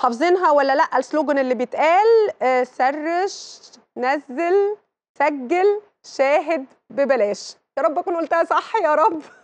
حافظينها ولا لا السلوجن اللي بيتقال آه، سرش نزل سجل شاهد ببلاش يا رب اكون قلتها صح يا رب